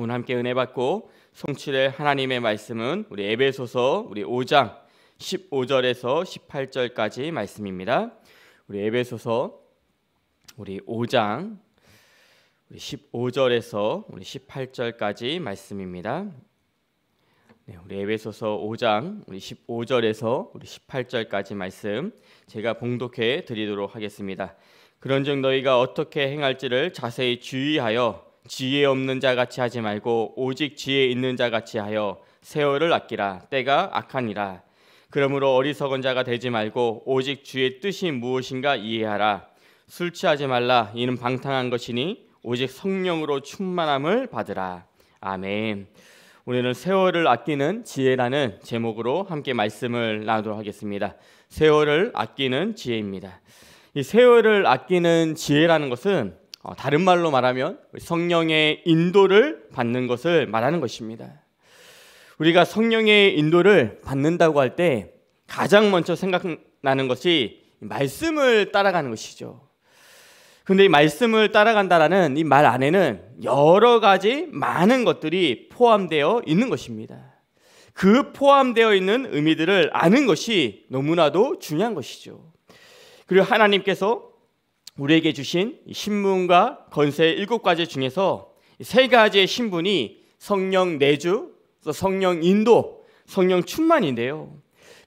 오늘 함께 은혜 받고 성취될 하나님의 말씀은 우리 에베소서 우리 5장 15절에서 18절까지 말씀입니다. 우리 에베소서 우리 5장 우리 15절에서 우리 18절까지 말씀입니다. 네, 우리 에베소서 5장 우리 15절에서 우리 18절까지 말씀 제가 봉독해 드리도록 하겠습니다. 그런즉 너희가 어떻게 행할지를 자세히 주의하여 지혜 없는 자 같이 하지 말고 오직 지혜 있는 자 같이 하여 세월을 아끼라 때가 악하니라 그러므로 어리석은 자가 되지 말고 오직 주의 뜻이 무엇인가 이해하라 술 취하지 말라 이는 방탕한 것이니 오직 성령으로 충만함을 받으라 아멘 우리는 세월을 아끼는 지혜라는 제목으로 함께 말씀을 나누도록 하겠습니다 세월을 아끼는 지혜입니다 이 세월을 아끼는 지혜라는 것은 어, 다른 말로 말하면 성령의 인도를 받는 것을 말하는 것입니다. 우리가 성령의 인도를 받는다고 할 때 가장 먼저 생각나는 것이 말씀을 따라가는 것이죠. 근데 이 말씀을 따라간다라는 이 말 안에는 여러 가지 많은 것들이 포함되어 있는 것입니다. 그 포함되어 있는 의미들을 아는 것이 너무나도 중요한 것이죠. 그리고 하나님께서 우리에게 주신 신문과 건세 일곱 가지 중에서 세 가지의 신분이 성령 내주, 성령 인도, 성령 충만인데요.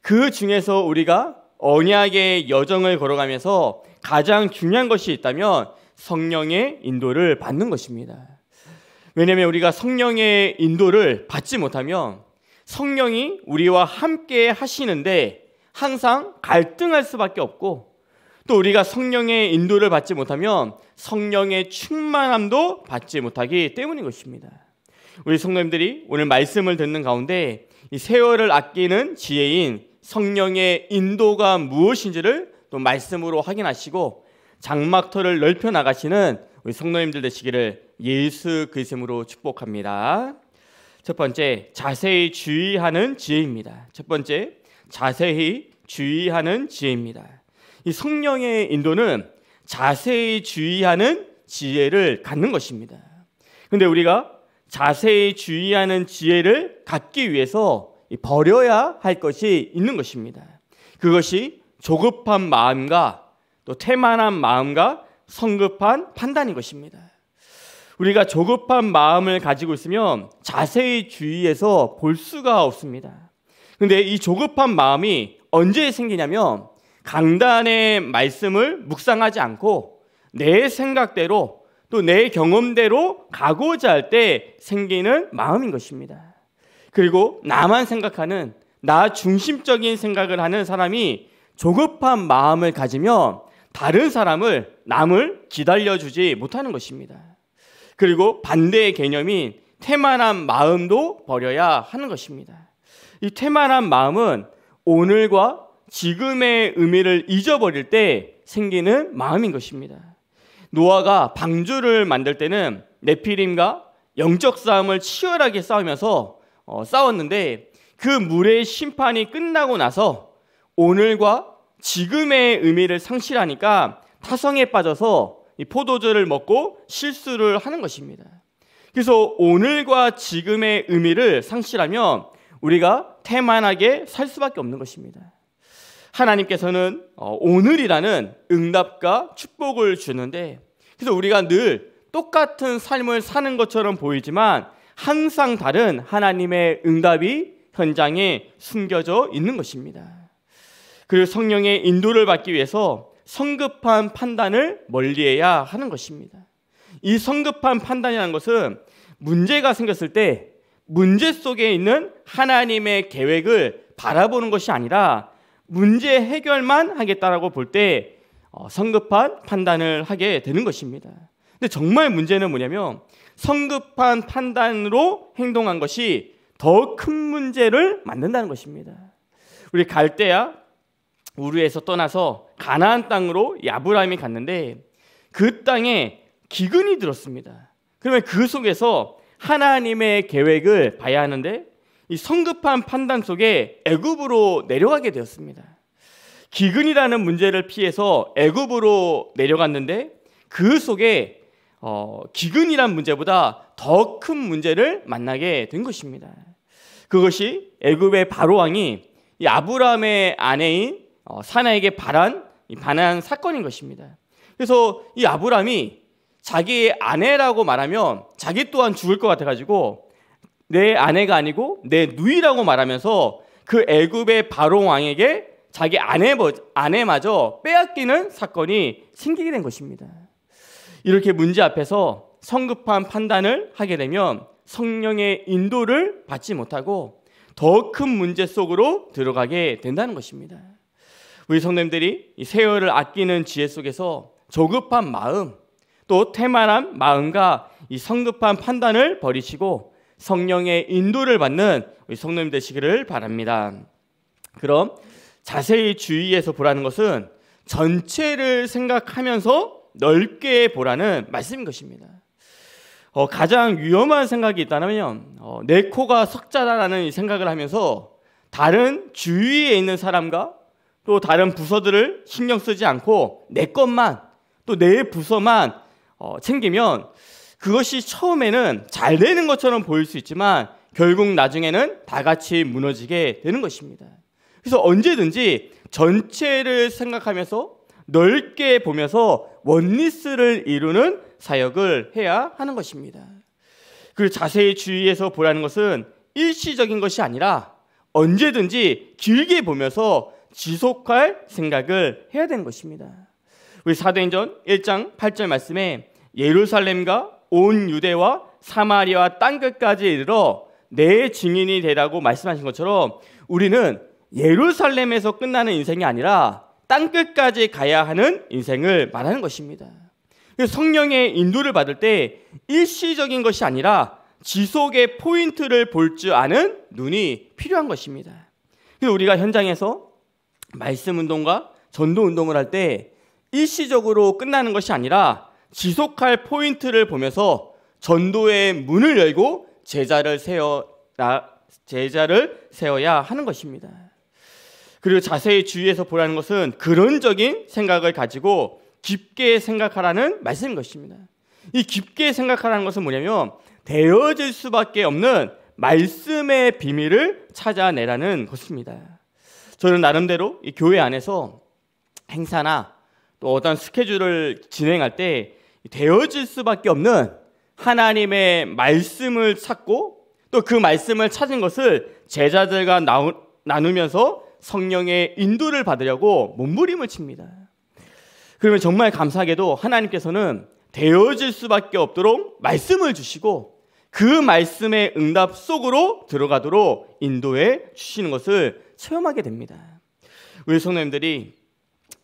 그 중에서 우리가 언약의 여정을 걸어가면서 가장 중요한 것이 있다면 성령의 인도를 받는 것입니다. 왜냐하면 우리가 성령의 인도를 받지 못하면 성령이 우리와 함께 하시는데 항상 갈등할 수밖에 없고 또 우리가 성령의 인도를 받지 못하면 성령의 충만함도 받지 못하기 때문인 것입니다. 우리 성도님들이 오늘 말씀을 듣는 가운데 이 세월을 아끼는 지혜인 성령의 인도가 무엇인지를 또 말씀으로 확인하시고 장막터를 넓혀 나가시는 우리 성도님들 되시기를 예수 그리스도로 축복합니다. 첫 번째, 자세히 주의하는 지혜입니다. 첫 번째, 자세히 주의하는 지혜입니다. 이 성령의 인도는 자세히 주의하는 지혜를 갖는 것입니다. 근데 우리가 자세히 주의하는 지혜를 갖기 위해서 버려야 할 것이 있는 것입니다. 그것이 조급한 마음과 또 태만한 마음과 성급한 판단인 것입니다. 우리가 조급한 마음을 가지고 있으면 자세히 주의해서 볼 수가 없습니다. 근데 이 조급한 마음이 언제 생기냐면 강단의 말씀을 묵상하지 않고 내 생각대로 또 내 경험대로 가고자 할 때 생기는 마음인 것입니다. 그리고 나만 생각하는 나 중심적인 생각을 하는 사람이 조급한 마음을 가지면 다른 사람을 남을 기다려주지 못하는 것입니다. 그리고 반대의 개념인 태만한 마음도 버려야 하는 것입니다. 이 태만한 마음은 오늘과 지금의 의미를 잊어버릴 때 생기는 마음인 것입니다. 노아가 방주를 만들 때는 네피림과 영적 싸움을 치열하게 싸우면서 어, 싸웠는데 그 물의 심판이 끝나고 나서 오늘과 지금의 의미를 상실하니까 타성에 빠져서 포도주를 먹고 실수를 하는 것입니다. 그래서 오늘과 지금의 의미를 상실하면 우리가 태만하게 살 수밖에 없는 것입니다. 하나님께서는 어, 오늘이라는 응답과 축복을 주는데 그래서 우리가 늘 똑같은 삶을 사는 것처럼 보이지만 항상 다른 하나님의 응답이 현장에 숨겨져 있는 것입니다. 그리고 성령의 인도를 받기 위해서 성급한 판단을 멀리해야 하는 것입니다. 이 성급한 판단이라는 것은 문제가 생겼을 때 문제 속에 있는 하나님의 계획을 바라보는 것이 아니라 문제 해결만 하겠다라고 볼때 어, 성급한 판단을 하게 되는 것입니다. 근데 정말 문제는 뭐냐면 성급한 판단으로 행동한 것이 더 큰 문제를 만든다는 것입니다. 우리 갈대야 우르에서 떠나서 가나안 땅으로 야브라임이 갔는데 그 땅에 기근이 들었습니다. 그러면 그 속에서 하나님의 계획을 봐야 하는데 이 성급한 판단 속에 애굽으로 내려가게 되었습니다. 기근이라는 문제를 피해서 애굽으로 내려갔는데 그 속에 어, 기근이란 문제보다 더 큰 문제를 만나게 된 것입니다. 그것이 애굽의 바로 왕이 이 아브라함의 아내인 어, 사나에게 반한 반한 사건인 것입니다. 그래서 이 아브라함이 자기의 아내라고 말하면 자기 또한 죽을 것 같아가지고 내 아내가 아니고 내 누이라고 말하면서 그 애굽의 바로 왕에게 자기 아내 아내마저 빼앗기는 사건이 생기게 된 것입니다. 이렇게 문제 앞에서 성급한 판단을 하게 되면 성령의 인도를 받지 못하고 더 큰 문제 속으로 들어가게 된다는 것입니다. 우리 성님들이 세월을 아끼는 지혜 속에서 조급한 마음, 또 태만한 마음과 이 성급한 판단을 버리시고 성령의 인도를 받는 우리 성도님 되시기를 바랍니다. 그럼 자세히 주의해서 보라는 것은 전체를 생각하면서 넓게 보라는 말씀인 것입니다. 어, 가장 위험한 생각이 있다면 어, 내 코가 석자다라는 생각을 하면서 다른 주위에 있는 사람과 또 다른 부서들을 신경 쓰지 않고 내 것만 또 내 부서만 어, 챙기면 그것이 처음에는 잘 되는 것처럼 보일 수 있지만 결국 나중에는 다 같이 무너지게 되는 것입니다. 그래서 언제든지 전체를 생각하면서 넓게 보면서 원리스를 이루는 사역을 해야 하는 것입니다. 그 자세히 주의해서 보라는 것은 일시적인 것이 아니라 언제든지 길게 보면서 지속할 생각을 해야 되는 것입니다. 우리 사도행전 1장 8절 말씀에 예루살렘과 온 유대와 사마리아와 땅 끝까지 이르러 내 증인이 되라고 말씀하신 것처럼 우리는 예루살렘에서 끝나는 인생이 아니라 땅 끝까지 가야 하는 인생을 말하는 것입니다. 성령의 인도를 받을 때 일시적인 것이 아니라 지속의 포인트를 볼 줄 아는 눈이 필요한 것입니다. 우리가 현장에서 말씀 운동과 전도 운동을 할 때 일시적으로 끝나는 것이 아니라 지속할 포인트를 보면서 전도의 문을 열고 제자를 세어 제자를 세워야 하는 것입니다. 그리고 자세히 주의해서 보라는 것은 근원적인 생각을 가지고 깊게 생각하라는 말씀인 것입니다. 이 깊게 생각하라는 것은 뭐냐면 되어질 수밖에 없는 말씀의 비밀을 찾아내라는 것입니다. 저는 나름대로 이 교회 안에서 행사나 또 어떤 스케줄을 진행할 때 되어질 수밖에 없는 하나님의 말씀을 찾고 또 그 말씀을 찾은 것을 제자들과 나우, 나누면서 성령의 인도를 받으려고 몸부림을 칩니다. 그러면 정말 감사하게도 하나님께서는 되어질 수밖에 없도록 말씀을 주시고 그 말씀의 응답 속으로 들어가도록 인도해 주시는 것을 체험하게 됩니다. 우리 성도님들이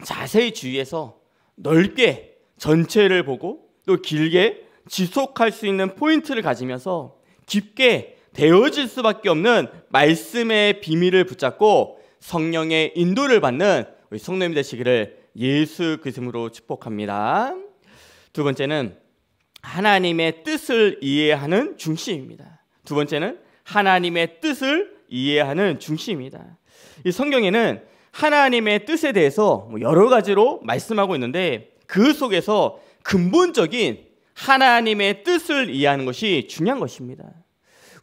자세히 주의해서 넓게 전체를 보고 또 길게 지속할 수 있는 포인트를 가지면서 깊게 되어질 수밖에 없는 말씀의 비밀을 붙잡고 성령의 인도를 받는 우리 성령님 되시기를 예수 그리스도로 축복합니다. 두 번째는 하나님의 뜻을 이해하는 중심입니다. 두 번째는 하나님의 뜻을 이해하는 중심입니다. 이 성경에는 하나님의 뜻에 대해서 뭐 여러 가지로 말씀하고 있는데 그 속에서 근본적인 하나님의 뜻을 이해하는 것이 중요한 것입니다.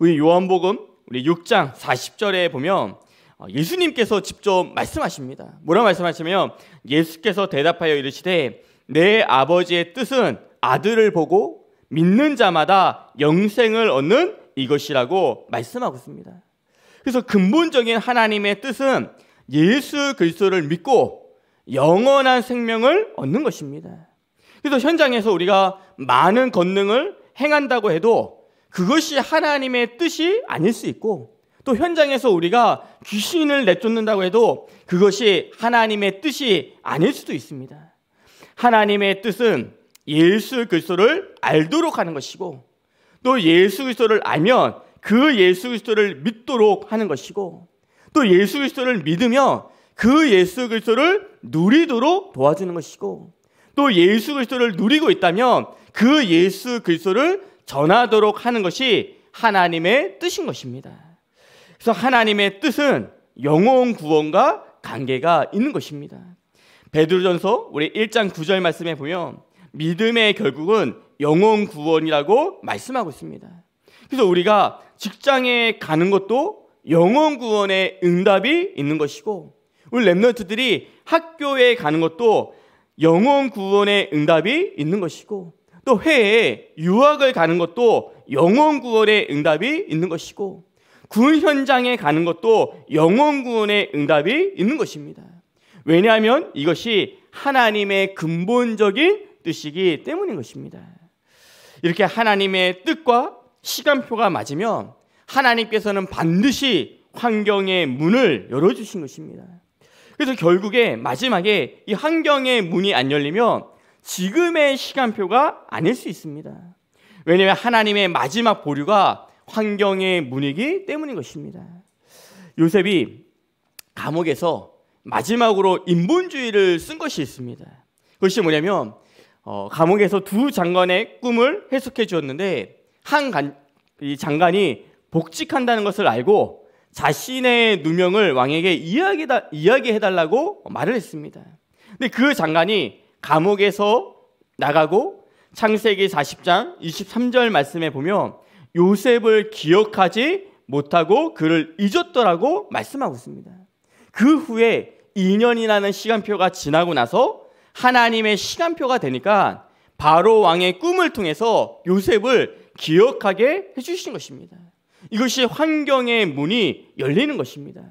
우리 요한복음 우리 6장 40절에 보면 어, 예수님께서 직접 말씀하십니다. 뭐라 말씀하시면 예수께서 대답하여 이르시되 내 아버지의 뜻은 아들을 보고 믿는 자마다 영생을 얻는 이것이라고 말씀하고 있습니다. 그래서 근본적인 하나님의 뜻은 예수 그리스도를 믿고 영원한 생명을 얻는 것입니다. 그래서 현장에서 우리가 많은 권능을 행한다고 해도 그것이 하나님의 뜻이 아닐 수 있고 또 현장에서 우리가 귀신을 내쫓는다고 해도 그것이 하나님의 뜻이 아닐 수도 있습니다. 하나님의 뜻은 예수 그리스도를 알도록 하는 것이고 또 예수 그리스도를 알면 그 예수 그리스도를 믿도록 하는 것이고 또 예수 그리스도를 믿으며 그 예수 그리스도를 누리도록 도와주는 것이고 또 예수 그리스도를 누리고 있다면 그 예수 그리스도를 전하도록 하는 것이 하나님의 뜻인 것입니다. 그래서 하나님의 뜻은 영혼 구원과 관계가 있는 것입니다. 베드로전서 우리 1장 9절 말씀에 보면 믿음의 결국은 영혼 구원이라고 말씀하고 있습니다. 그래서 우리가 직장에 가는 것도 영혼 구원의 응답이 있는 것이고 우리 랩런트들이 학교에 가는 것도 영혼 구원의 응답이 있는 것이고 또 회에 유학을 가는 것도 영혼 구원의 응답이 있는 것이고 군 현장에 가는 것도 영혼 구원의 응답이 있는 것입니다. 왜냐하면 이것이 하나님의 근본적인 뜻이기 때문인 것입니다. 이렇게 하나님의 뜻과 시간표가 맞으면 하나님께서는 반드시 환경의 문을 열어주신 것입니다. 그래서 결국에 마지막에 이 환경의 문이 안 열리면 지금의 시간표가 아닐 수 있습니다. 왜냐하면 하나님의 마지막 보류가 환경의 문이기 때문인 것입니다. 요셉이 감옥에서 마지막으로 인본주의를 쓴 것이 있습니다. 그것이 뭐냐면 어, 감옥에서 두 장관의 꿈을 해석해 주었는데 한 간, 이 장관이 복직한다는 것을 알고 자신의 누명을 왕에게 이야기다, 이야기해달라고 말을 했습니다. 근데 그 장관이 감옥에서 나가고 창세기 40장 23절 말씀에 보면 요셉을 기억하지 못하고 그를 잊었더라고 말씀하고 있습니다. 그 후에 2년이라는 시간표가 지나고 나서 하나님의 시간표가 되니까 바로 왕의 꿈을 통해서 요셉을 기억하게 해주신 것입니다. 이것이 환경의 문이 열리는 것입니다.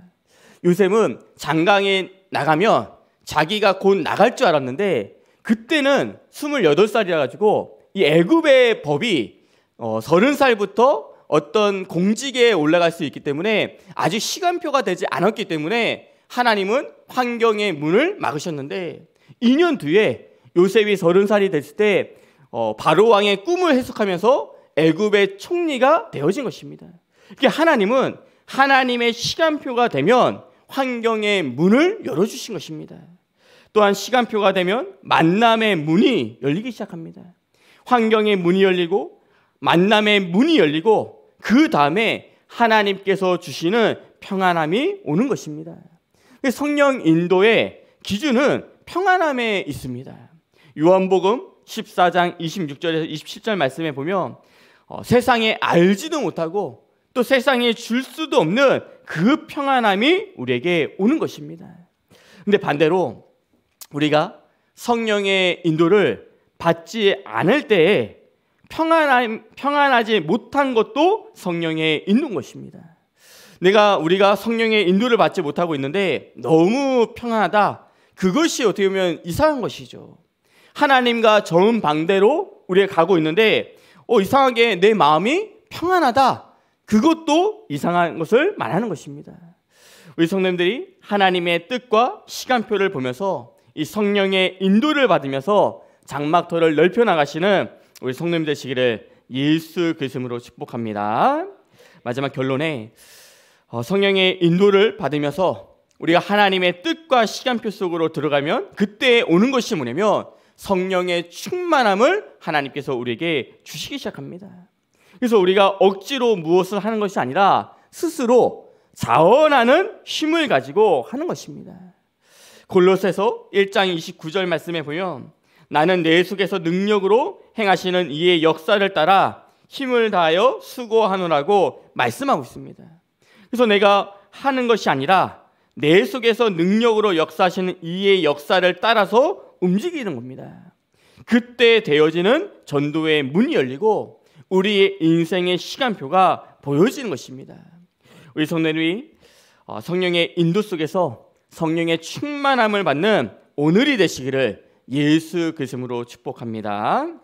요셉은 장강에 나가면 자기가 곧 나갈 줄 알았는데 그때는 28살이라 가지고 이 애굽의 법이 어 30살부터 어떤 공직에 올라갈 수 있기 때문에 아직 시간표가 되지 않았기 때문에 하나님은 환경의 문을 막으셨는데 2년 뒤에 요셉이 30살이 됐을 때어 바로 왕의 꿈을 해석하면서 애굽의 총리가 되어진 것입니다. 이게 하나님은 하나님의 시간표가 되면 환경의 문을 열어주신 것입니다. 또한 시간표가 되면 만남의 문이 열리기 시작합니다. 환경의 문이 열리고 만남의 문이 열리고 그 다음에 하나님께서 주시는 평안함이 오는 것입니다. 그 성령 인도의 기준은 평안함에 있습니다. 요한복음 14장 26절에서 27절 말씀에 보면 어, 세상에 알지도 못하고 또 세상에 줄 수도 없는 그 평안함이 우리에게 오는 것입니다. 근데 반대로 우리가 성령의 인도를 받지 않을 때에 평안함, 평안하지 못한 것도 성령의 인도인 것입니다. 내가 우리가 성령의 인도를 받지 못하고 있는데 너무 평안하다. 그것이 어떻게 보면 이상한 것이죠. 하나님과 정반대로 우리가 가고 있는데 어, 이상하게 내 마음이 평안하다. 그것도 이상한 것을 말하는 것입니다. 우리 성님들이 하나님의 뜻과 시간표를 보면서 이 성령의 인도를 받으면서 장막터를 넓혀 나가시는 우리 성님 되시기를 예수 그리스도로 축복합니다. 마지막 결론에 어, 성령의 인도를 받으면서 우리가 하나님의 뜻과 시간표 속으로 들어가면 그때 오는 것이 뭐냐면 성령의 충만함을 하나님께서 우리에게 주시기 시작합니다. 그래서 우리가 억지로 무엇을 하는 것이 아니라 스스로 자원하는 힘을 가지고 하는 것입니다. 골로새서 1장 29절 말씀에 보면 나는 내 속에서 능력으로 행하시는 이의 역사를 따라 힘을 다하여 수고하노라고 말씀하고 있습니다. 그래서 내가 하는 것이 아니라 내 속에서 능력으로 역사하시는 이의 역사를 따라서 움직이는 겁니다. 그때 되어지는 전도의 문이 열리고 우리의 인생의 시간표가 보여지는 것입니다. 우리 성도들이 어, 성령의 인도 속에서 성령의 충만함을 받는 오늘이 되시기를 예수 그리스도로 축복합니다.